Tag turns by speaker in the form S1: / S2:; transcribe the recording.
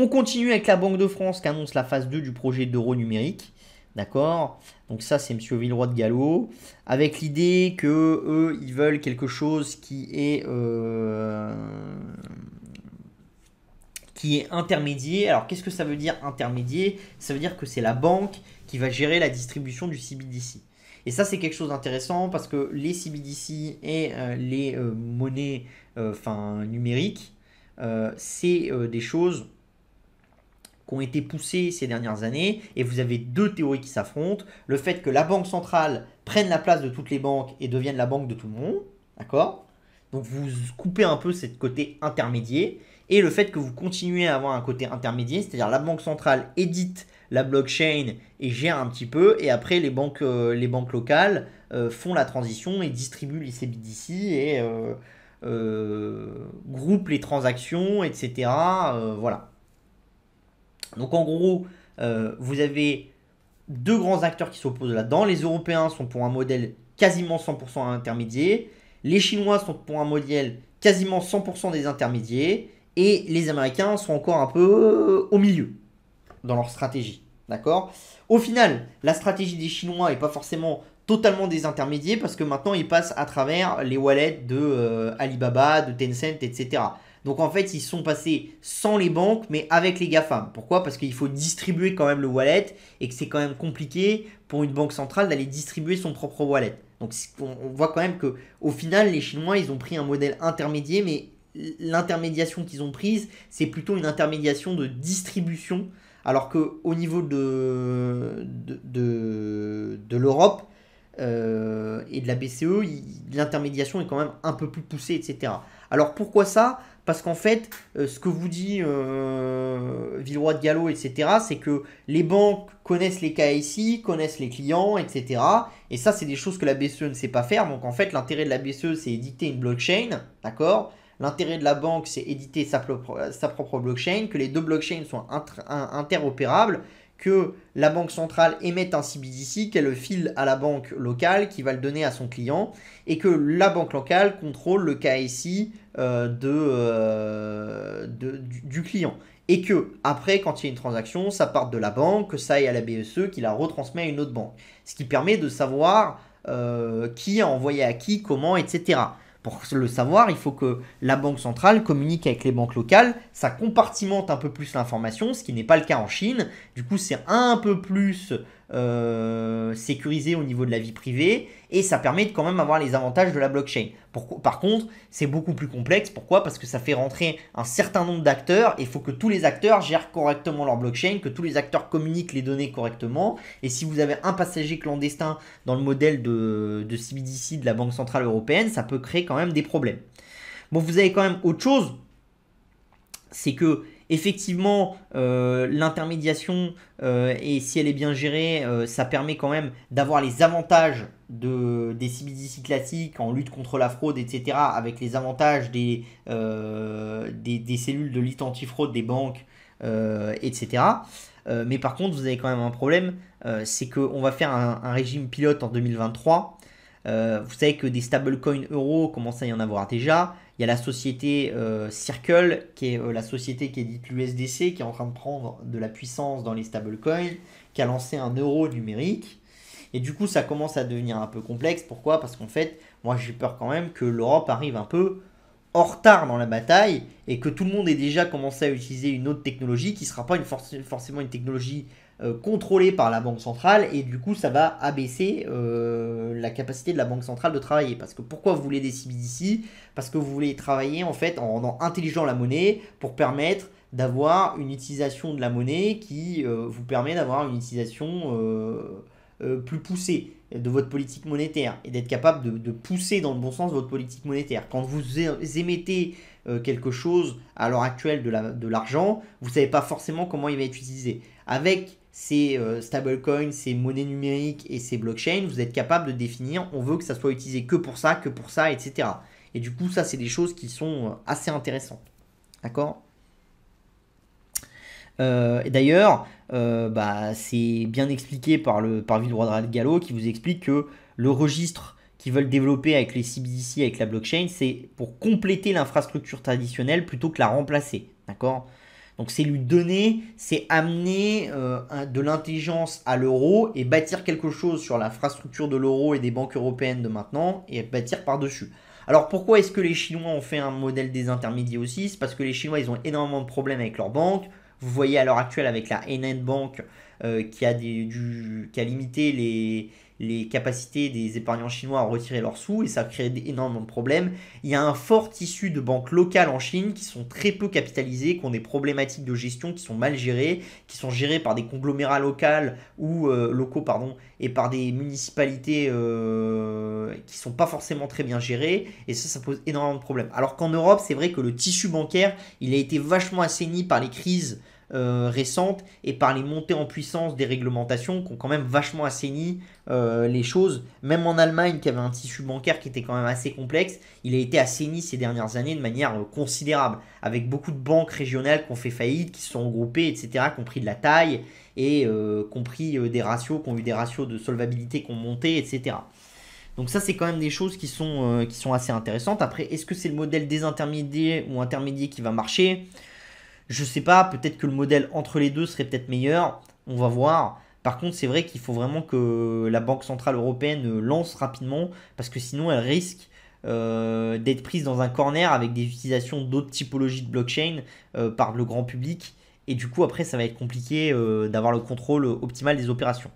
S1: On continue avec la Banque de France qui annonce la phase 2 du projet d'euro numérique. D'accord Donc ça, c'est M. Villeroy de Gallo. Avec l'idée que eux, ils veulent quelque chose qui est, euh, qui est intermédié. Alors, qu'est-ce que ça veut dire intermédié Ça veut dire que c'est la banque qui va gérer la distribution du CBDC. Et ça, c'est quelque chose d'intéressant parce que les CBDC et euh, les euh, monnaies enfin numériques, c'est des choses ont été poussés ces dernières années, et vous avez deux théories qui s'affrontent. Le fait que la banque centrale prenne la place de toutes les banques et devienne la banque de tout le monde, d'accord Donc vous coupez un peu cette côté intermédiaire, et le fait que vous continuez à avoir un côté intermédiaire, c'est-à-dire la banque centrale édite la blockchain et gère un petit peu, et après les banques, euh, les banques locales euh, font la transition et distribuent les CBDC et euh, groupent les transactions, etc. voilà. Donc en gros, euh, vous avez deux grands acteurs qui s'opposent là-dedans. Les Européens sont pour un modèle quasiment 100% intermédiaire. Les Chinois sont pour un modèle quasiment 100% des intermédiaires. Et les Américains sont encore un peu euh, au milieu dans leur stratégie. D'accord Au final, la stratégie des Chinois n'est pas forcément totalement des intermédiaires parce que maintenant ils passent à travers les wallets de euh, Alibaba, de Tencent, etc. Donc en fait, ils sont passés sans les banques, mais avec les GAFAM. Pourquoi Parce qu'il faut distribuer quand même le wallet et que c'est quand même compliqué pour une banque centrale d'aller distribuer son propre wallet. Donc on voit quand même que au final, les Chinois, ils ont pris un modèle intermédiaire, mais l'intermédiation qu'ils ont prise, c'est plutôt une intermédiation de distribution, alors qu'au niveau de, de, l'Europe, euh, et de la BCE, l'intermédiation est quand même un peu plus poussée, etc. Alors pourquoi ça Parce qu'en fait, euh, ce que vous dit euh, de Gallo, etc., c'est que les banques connaissent les KSI, connaissent les clients, etc. Et ça, c'est des choses que la BCE ne sait pas faire. Donc en fait, l'intérêt de la BCE, c'est éditer une blockchain, d'accord L'intérêt de la banque, c'est éditer sa sa propre, blockchain, que les deux blockchains soient interopérables que la banque centrale émette un CBDC, qu'elle le file à la banque locale qui va le donner à son client et que la banque locale contrôle le KSI euh, euh, du, client. Et que, après, quand il y a une transaction, ça parte de la banque, que ça aille à la BSE, qui la retransmet à une autre banque. Ce qui permet de savoir euh, qui a envoyé à qui, comment, etc. Pour le savoir, il faut que la banque centrale communique avec les banques locales, ça compartimente un peu plus l'information, ce qui n'est pas le cas en Chine. Du coup, c'est un peu plus euh, sécurisé au niveau de la vie privée et ça permet de quand même avoir les avantages de la blockchain. par contre, c'est beaucoup plus complexe. Pourquoi Parce que ça fait rentrer un certain nombre d'acteurs et il faut que tous les acteurs gèrent correctement leur blockchain, que tous les acteurs communiquent les données correctement. Et si vous avez un passager clandestin dans le modèle de CBDC de la Banque Centrale Européenne, ça peut créer quand même des problèmes. Bon, vous avez quand même autre chose, c'est que Effectivement, euh, l'intermédiation, euh, et si elle est bien gérée, euh, ça permet quand même d'avoir les avantages de, des CBDC classiques en lutte contre la fraude, etc., avec les avantages des, des, cellules de lutte fraude des banques, etc. mais par contre, vous avez quand même un problème, c'est qu'on va faire un, régime pilote en 2023 euh, vous savez que des stablecoins euro commencent à y en avoir déjà. Il y a la société euh, Circle, qui est euh, la société qui est dite l'USDC, qui est en train de prendre de la puissance dans les stablecoins, qui a lancé un euro numérique. Et du coup, ça commence à devenir un peu complexe. Pourquoi Parce qu'en fait, moi j'ai peur quand même que l'Europe arrive un peu en retard dans la bataille et que tout le monde ait déjà commencé à utiliser une autre technologie qui ne sera pas une forcément une technologie euh, contrôlé par la Banque centrale et du coup ça va abaisser euh, la capacité de la Banque centrale de travailler. Parce que pourquoi vous voulez des CBDC Parce que vous voulez travailler en fait en rendant intelligent la monnaie pour permettre d'avoir une utilisation de la monnaie qui euh, vous permet d'avoir une utilisation plus poussée de votre politique monétaire et d'être capable de, pousser dans le bon sens votre politique monétaire. Quand vous émettez quelque chose à l'heure actuelle de l'argent, vous ne savez pas forcément comment il va être utilisé. Avec ces euh, stablecoins, ces monnaies numériques et ces blockchains, vous êtes capable de définir, on veut que ça soit utilisé que pour ça, que pour ça, etc. Et du coup, ça, c'est des choses qui sont euh, assez intéressantes. D'accord euh, et d'ailleurs, bah, c'est bien expliqué par, le, par de Gallo qui vous explique que le registre qu'ils veulent développer avec les CBDC, avec la blockchain, c'est pour compléter l'infrastructure traditionnelle plutôt que la remplacer. D'accord donc c'est lui donner, c'est amener euh, de l'intelligence à l'euro et bâtir quelque chose sur l'infrastructure de l'euro et des banques européennes de maintenant et bâtir par-dessus. Alors pourquoi est-ce que les Chinois ont fait un modèle des intermédiaires aussi C'est parce que les Chinois, ils ont énormément de problèmes avec leurs banques. Vous voyez à l'heure actuelle avec la NN Bank, euh, qui, a limité les, capacités des épargnants chinois à retirer leurs sous et ça crée énormément de problèmes. Il y a un fort tissu de banques locales en Chine qui sont très peu capitalisées, qui ont des problématiques de gestion qui sont mal gérées, qui sont gérées par des conglomérats locaux ou euh, locaux pardon et par des municipalités qui euh, qui sont pas forcément très bien gérées et ça ça pose énormément de problèmes. Alors qu'en Europe, c'est vrai que le tissu bancaire, il a été vachement assaini par les crises euh, récentes et par les montées en puissance des réglementations qui ont quand même vachement assaini euh, les choses. Même en Allemagne, qui avait un tissu bancaire qui était quand même assez complexe, il a été assaini ces dernières années de manière euh, considérable, avec beaucoup de banques régionales qui ont fait faillite, qui se sont regroupées, etc., qui ont pris de la taille et compris des ratios, qui ont eu des ratios de solvabilité qui ont monté, etc. Donc ça, c'est quand même des choses qui sont, qui sont assez intéressantes. Après, est-ce que c'est le modèle des intermédiaires ou intermédiaires qui va marcher je sais pas, peut-être que le modèle entre les deux serait peut-être meilleur, on va voir. Par contre, c'est vrai qu'il faut vraiment que la Banque Centrale Européenne euh, lance rapidement, parce que sinon elle risque euh, d'être prise dans un corner avec des utilisations d'autres typologies de blockchain euh, par le grand public. Et du coup, après, ça va être compliqué d'avoir le contrôle optimal des opérations.